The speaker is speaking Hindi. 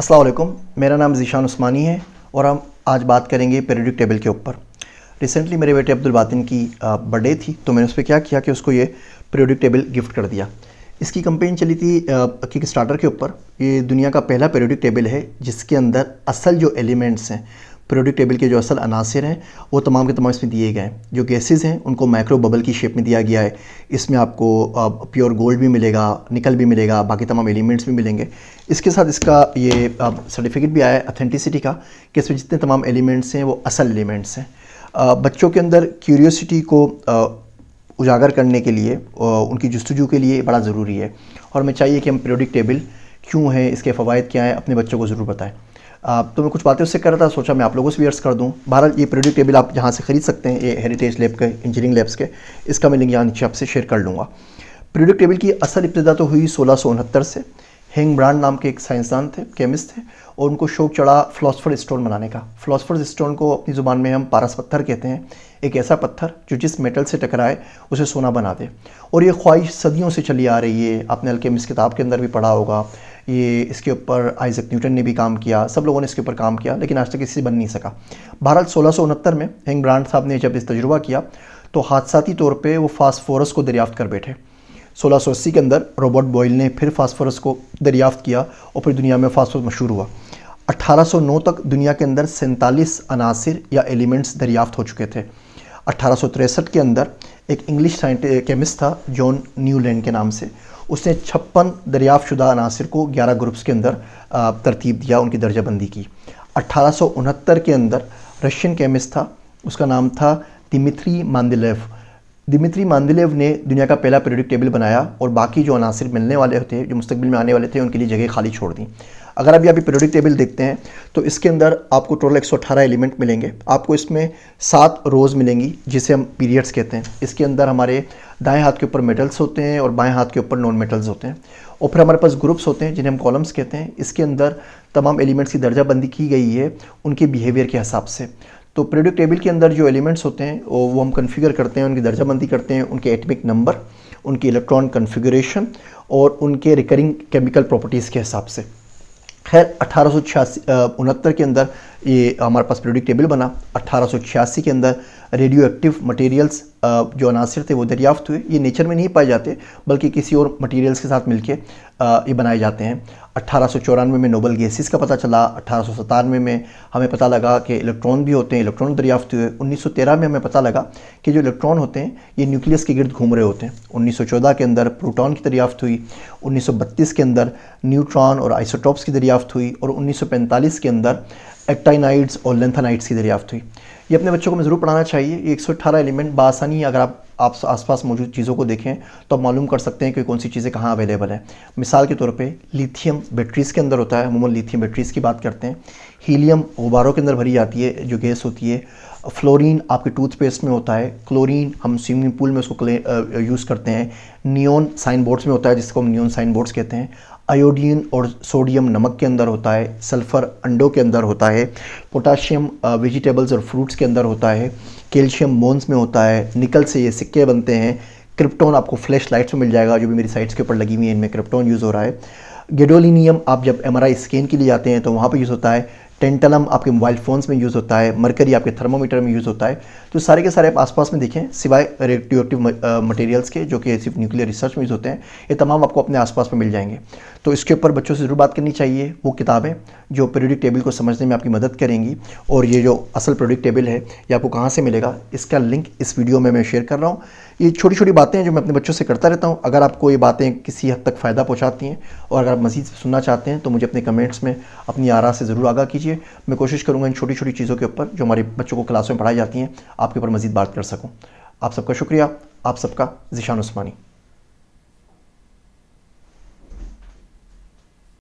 असलम मेरा नाम ज़ीशान उस्मानी है और हम आज बात करेंगे पीरियडिक टेबल के ऊपर रिसेंटली मेरे बेटे अब्दुल बातिन की बर्थडे थी तो मैंने उस पर क्या किया कि उसको ये पीरियडिक टेबल गिफ्ट कर दिया इसकी कंपेन चली थी किक स्टार्टर के ऊपर ये दुनिया का पहला पीरियडिक टेबल है जिसके अंदर असल जो एलिमेंट्स हैं पीरियोडिक टेबल के जो असल अनासर हैं वो तमाम के तमाम इसमें दिए गए हैं जो गैसेज हैं उनको माइक्रो बबल की शेप में दिया गया है इसमें आपको प्योर गोल्ड भी मिलेगा निकल भी मिलेगा बाकी तमाम एलिमेंट्स भी मिलेंगे इसके साथ इसका ये सर्टिफिकेट भी आया है अथेंटिसिटी का कि इसमें जितने तमाम एलिमेंट्स हैं वो असल एलिमेंट्स हैं बच्चों के अंदर क्यूरियोसिटी को उजागर करने के लिए उनकी जस्तजू के लिए बड़ा ज़रूरी है और हमें चाहिए कि हम पीरियोडिक टेबल क्यों है इसके फ़वाद क्या हैं अपने बच्चों को ज़रूर बताएं तो मैं कुछ बातें उससे कर रहा था सोचा मैं आप लोगों से शेयर्स कर दूँ बहरहाल ये प्रोडक्ट टेबल आप यहाँ से खरीद सकते हैं ये हेरिटेज लैब के इंजीनियरिंग लैब्स के इसका मैं लिंक यहाँ नीचे आपसे शेयर कर लूँगा प्रोडक्ट टेबल की असल इब्तदा तो हुई सोलह से हेंग ब्रांड नाम के एक साइंसदान थे केमिस्ट थे और उनको शौक चढ़ा फ़िलासफर स्टोन बनाने का फ़िलासफर स्टोन को अपनी ज़ुबान में हम पारस पत्थर कहते हैं एक ऐसा पत्थर जो जिस मेटल से टकराए उसे सोना बना दे और ये ख्वाहिश सदियों से चली आ रही है आपने अल्केमिस किताब के अंदर भी पढ़ा होगा ये इसके ऊपर आइजक न्यूटन ने भी काम किया सब लोगों ने इसके ऊपर काम किया लेकिन आज तक इससे बन नहीं सका भारत सोलह में हेंग ब्रांड साहब ने जब इस तजुर्बा किया तो हादसाती तौर पर वो फास्फोरस को दरियाफ्त कर बैठे 1680 के अंदर रॉबर्ट बॉयल ने फिर फास्फोरस को दरियाफ्त किया और फिर दुनिया में फास्फोरस मशहूर हुआ 1809 तक दुनिया के अंदर सैंतालीस अनासर या एलिमेंट्स दरियाफ्त हो चुके थे अट्ठारह के अंदर एक इंग्लिश केमिस्ट था जॉन न्यूलैंड के नाम से उसने छप्पन दरियाफ शुदा अनासर को ग्यारह ग्रुप्स के अंदर तरतीब दिया उनकी दर्जाबंदी की अट्ठारह के अंदर रशियन केमिस्ट था उसका नाम था दिमित्री मांदिलेव दिमित्री मांदिलेव ने दुनिया का पहला पीरियडिक टेबल बनाया और बाकी जो अनासर मिलने वाले थे जो मुस्तबिल में आने वाले थे उनके लिए जगह खाली छोड़ दी अगर अभी आप पीरियडिक टेबल देखते हैं तो इसके अंदर आपको टोटल 118 एलिमेंट मिलेंगे आपको इसमें सात रोज़ मिलेंगी जिसे हम पीरियड्स कहते हैं इसके अंदर हमारे दाएं हाथ के ऊपर मेटल्स होते हैं और बाएं हाथ के ऊपर नॉन मेटल्स होते हैं और फिर हमारे पास ग्रुप्स होते हैं जिन्हें हम कॉलम्स कहते हैं इसके अंदर तमाम एलिमेंट्स की दर्जाबंदी की गई है उनके बिहेवियर के हिसाब से तो प्रोडक्ट टेबल के अंदर जो एलिमेंट्स होते हैं वो हम कन्फिगर करते हैं उनकी दर्जाबंदी करते हैं उनके एटमिक नंबर उनकी इलेक्ट्रॉन कन्फिग्रेशन और उनके रिकरिंग केमिकल प्रॉपर्टीज़ के हिसाब से खैर अठारह सौ के अंदर ये हमारे पास पीरियडिक टेबल बना अठारह के अंदर रेडियो एक्टिव मटेरियल्स जो अनासर थे वो दरियाफ्त हुए ये नेचर में नहीं पाए जाते बल्कि किसी और मटेरियल्स के साथ मिलके ये बनाए जाते हैं अट्ठारह में, में नोबल गैसेस का पता चला अट्ठारह में, में हमें पता लगा कि इलेक्ट्रॉन भी होते हैं इलेक्ट्रॉन दरियाफ्त हुए 1913 में हमें पता लगा कि जो इलेक्ट्रॉन होते हैं ये न्यूक्लियस के गिर्द घूम रहे होते हैं 1914 के अंदर प्रोटॉन की दरियाफ्त हुई 1932 के अंदर न्यूट्रॉन और आइसोटॉप्स की दरियाफ्त हुई और 1945 के अंदर एक्टाइनाइड्स और लेंथानाइड्स की दरियाफ्त हुई ये अपने बच्चों को मैं ज़रूर पढ़ाना चाहिए ये एक एलिमेंट बासानी अगर आप आप आसपास मौजूद चीज़ों को देखें तो आप मालूम कर सकते हैं कि कौन सी चीज़ें कहाँ अवेलेबल हैं मिसाल के तौर पे लिथियम बैटरीज़ के अंदर होता है अमूमन लिथियम बैटरीज़ की बात करते हैं हीलियम गुब्बारों के अंदर भरी जाती है जो गैस होती है फ्लोरीन आपके टूथपेस्ट में होता है क्लोरीन हम स्विमिंग पूल में उसको यूज़ करते हैं नियोन साइन बोर्ड्स में होता है जिसको हम नियोन साइन बोर्ड्स कहते हैं आयोडीन और सोडियम नमक के अंदर होता है सल्फ़र अंडों के अंदर होता है पोटाशियम वेजिटेबल्स uh, और फ्रूट्स के अंदर होता है कैल्शियम बोन्स में होता है निकल से ये सिक्के बनते हैं क्रिप्टोन आपको फ्लैश लाइट्स में मिल जाएगा जो भी मेरी साइट्स के ऊपर लगी हुई है इनमें क्रिप्टोन यूज़ हो रहा है गेडोलिनियम आप जब एम स्कैन के लिए जाते हैं तो वहाँ पर यूज़ होता है टेंटलम आपके मोबाइल फ़ोन्स में यूज़ होता है मरकरी आपके थर्मोमीटर में यूज़ होता है तो सारे के सारे आप आसपास में देखें सिवाय रेडियो मटेरियल्स के जो कि सिर्फ न्यूक्लियर रिसर्च में यूज़ होते हैं ये तमाम आपको अपने आसपास में मिल जाएंगे तो इसके ऊपर बच्चों से ज़रूर बात करनी चाहिए वो किताबें जो प्रोडिक टेबल को समझने में आपकी मदद करेंगी और ये जो असल प्रोडिक टेबल है ये आपको कहाँ से मिलेगा इसका लिंक इस वीडियो में मैं शेयर कर रहा हूँ ये छोटी छोटी बातें हैं जो मैं अपने बच्चों से करता रहता हूँ अगर आपको ये बातें किसी हद तक फ़ायदा पहुँचाती हैं और अगर आप मज़ीद सुनना चाहते हैं तो मुझे अपने कमेंट्स में अपनी आरा से ज़रूर आगाह कीजिए कीजिए मैं कोशिश करूँगा इन छोटी छोटी चीज़ों के ऊपर जो हमारे बच्चों को क्लास में पढ़ाई जाती हैं आपके ऊपर मजीद बात कर सकूँ आप सबका शुक्रिया आप सबका जिशान उस्मानी